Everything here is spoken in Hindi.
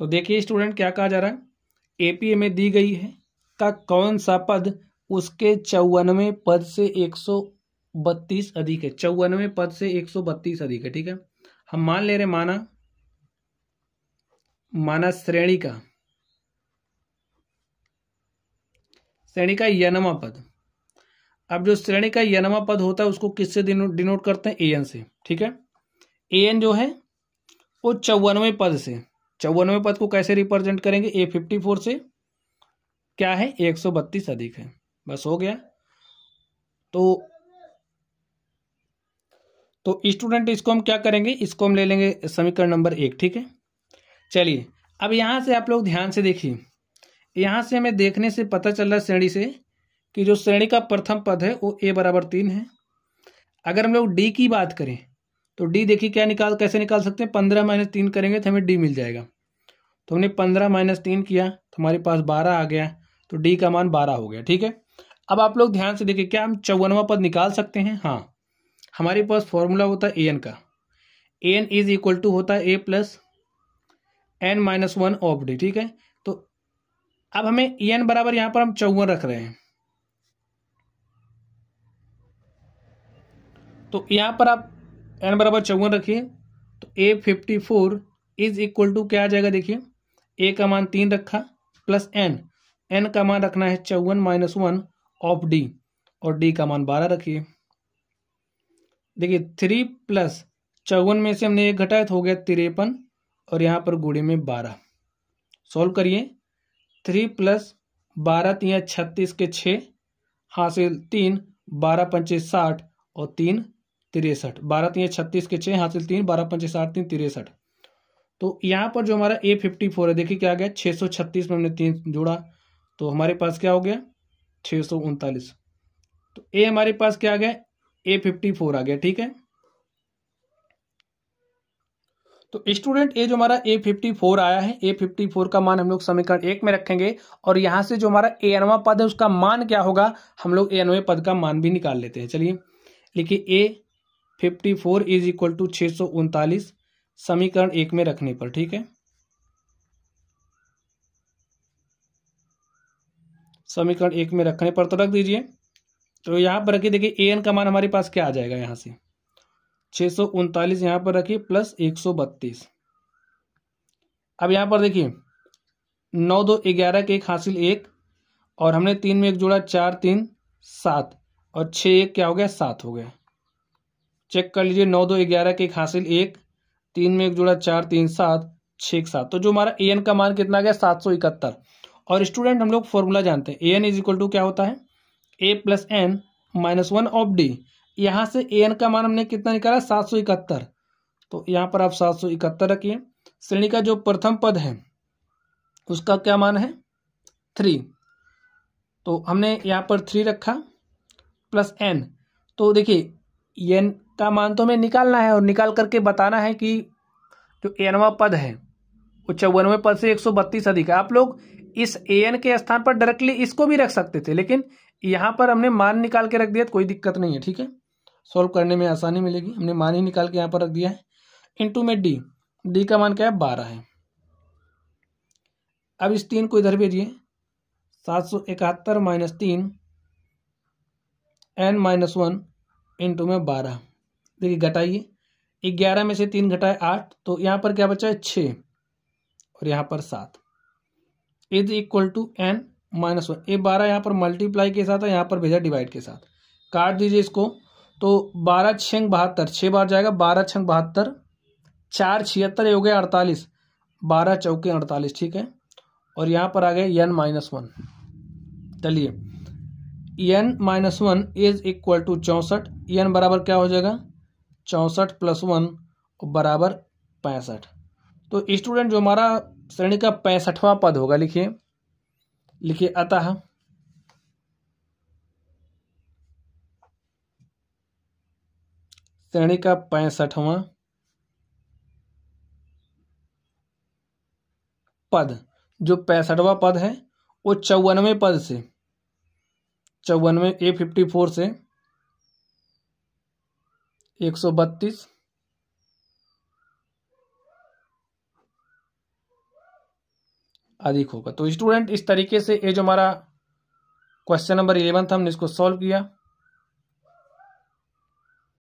तो देखिए स्टूडेंट क्या कहा जा रहा है एपीए में दी गई है का कौन सा पद उसके चौवनवे पद से एक सौ बत्तीस अधिक है चौवनवे पद से एक सौ बत्तीस अधिक है ठीक है हम मान ले रहे माना माना श्रेणी का श्रेणी का यनवा पद अब जो श्रेणी का यनवा पद होता है उसको किससे डिनोट करते हैं एन से ठीक है एन जो है वो चौवनवे पद से चौवनवे पद को कैसे रिप्रेजेंट करेंगे ए फिफ्टी फोर से क्या है एक सौ बत्तीस अधिक है बस हो गया तो तो स्टूडेंट इसको हम क्या करेंगे इसको हम ले लेंगे समीकरण नंबर एक ठीक है चलिए अब यहां से आप लोग ध्यान से देखिए यहां से हमें देखने से पता चल रहा है श्रेणी से कि जो श्रेणी का प्रथम पद है वो ए बराबर तीन है अगर हम लोग डी की बात करें तो डी देखिए क्या निकाल कैसे निकाल सकते हैं पंद्रह माइनस तीन करेंगे तो हमें डी मिल जाएगा तो हमने पंद्रह माइनस तीन किया तो हमारे पास बारह आ गया तो डी का मान बारह हो गया ठीक है अब आप लोग ध्यान से देखिए क्या हम चौवनवा पद निकाल सकते हैं हाँ हमारे पास फॉर्मूला होता है ए एन का A N is equal to होता है A plus N minus one of D ठीक है तो अब हमें ए e एन बराबर यहाँ पर हम चौवन रख रहे हैं तो यहाँ पर आप एन बराबर चौवन रखिए तो A fifty four is equal to क्या आ जाएगा देखिए ए का मान तीन रखा प्लस एन एन का मान रखना है चौवन माइनस वन ऑफ डी और डी का मान बारह रखिए देखिए थ्री प्लस चौवन में से हमने एक घटाया तो हो गया तिरपन और यहाँ पर गुड़े में बारह सॉल्व करिए थ्री प्लस बारह तीन छत्तीस के छः हासिल तीन बारह पंचे साठ और तीन तिरसठ बारह तीन छत्तीस के छः हासिल तीन बारह पंचे साठ तीन तिरसठ तो यहाँ पर जो हमारा ए फिफ्टी फोर है देखिए क्या गया छः सौ छत्तीस में हमने तीन जोड़ा तो हमारे पास क्या हो गया छः सौ उनतालीस तो ए हमारे पास क्या आ गया ए फिफ्टी फोर आ गया ठीक है तो स्टूडेंट ए जो हमारा ए फिफ्टी फोर आया है ए फिफ्टी फोर का मान हम लोग समीकरण एक में रखेंगे और यहाँ से जो हमारा ए एनवा पद है उसका मान क्या होगा हम लोग ए एनवे पद का मान भी निकाल लेते हैं चलिए लिखिए A fifty four is equal to छः सौ उनतालीस समीकरण एक में रखने पर ठीक है समीकरण एक में रखने पर तो रख दीजिए तो यहां पर रखिए देखिए ए एन का मान हमारे पास क्या आ जाएगा यहां से छह सौ उनतालीस यहां पर रखिए प्लस एक सौ बत्तीस अब यहां पर देखिए नौ दो ग्यारह के एक हासिल एक और हमने तीन में एक जोड़ा चार तीन सात और छ एक क्या हो गया सात हो गया चेक कर लीजिए नौ दो ग्यारह के एक हासिल एक तीन में एक जोड़ा चार तीन सात छः एक सात तो जो हमारा ए एन का मान कितना गया सात सौ इकहत्तर और स्टूडेंट हम लोग फॉर्मूला जानते हैं A N is equal to क्या होता है A plus N minus one of D यहाँ से ए एन का मान हमने कितना निकाला सात सौ इकहत्तर तो यहाँ पर आप सात सौ इकहत्तर रखिए श्रेणी का जो प्रथम पद है उसका क्या मान है थ्री तो हमने यहाँ पर थ्री रखा प्लस एन तो देखिए एन मान तो हमें निकालना है और निकाल करके बताना है कि जो एनवा पद है वो चौवनवे पद से एक सौ बत्तीस अधिक है आप लोग इस ए एन के स्थान पर डायरेक्टली इसको भी रख सकते थे लेकिन यहाँ पर हमने मान निकाल के रख दिया तो कोई दिक्कत नहीं है ठीक है सॉल्व करने में आसानी मिलेगी हमने मान ही निकाल के यहाँ पर रख दिया है इंटू में डी डी का मान क्या है बारह है अब इस तीन को इधर भेजिए सात सौ इकहत्तर माइनस तीन एन माइनस वन इंटू में बारह देखिए घटाइए ग्यारह में से तीन घटाए आठ तो यहाँ पर क्या बचा है छ और यहाँ पर सात is equal to N minus one ये बारह यहाँ पर मल्टीप्लाई के साथ है यहाँ पर भेजा डिवाइड के साथ काट दीजिए इसको तो बारह छंग बहत्तर छः बार जाएगा बारह छंग बहत्तर चार छिहत्तर हो गया अड़तालीस बारह चौके अड़तालीस ठीक है और यहाँ पर आ गए एन माइनस वन चलिए N minus one is equal to चौंसठ एन बराबर क्या हो जाएगा चौंसठ प्लस वन बराबर पैंसठ तो स्टूडेंट जो हमारा श्रेणी का पैंसठवां पद होगा लिखिए लिखिए अतः श्रेणी का पैंसठवा पद जो पैंसठवा पद है वो चौवनवे पद से चौवनवे ए फिफ्टी फोर से एक सौ बत्तीस अधिक होगा तो स्टूडेंट इस तरीके से ये जो हमारा क्वेश्चन नंबर इलेवन था हमने इसको सॉल्व किया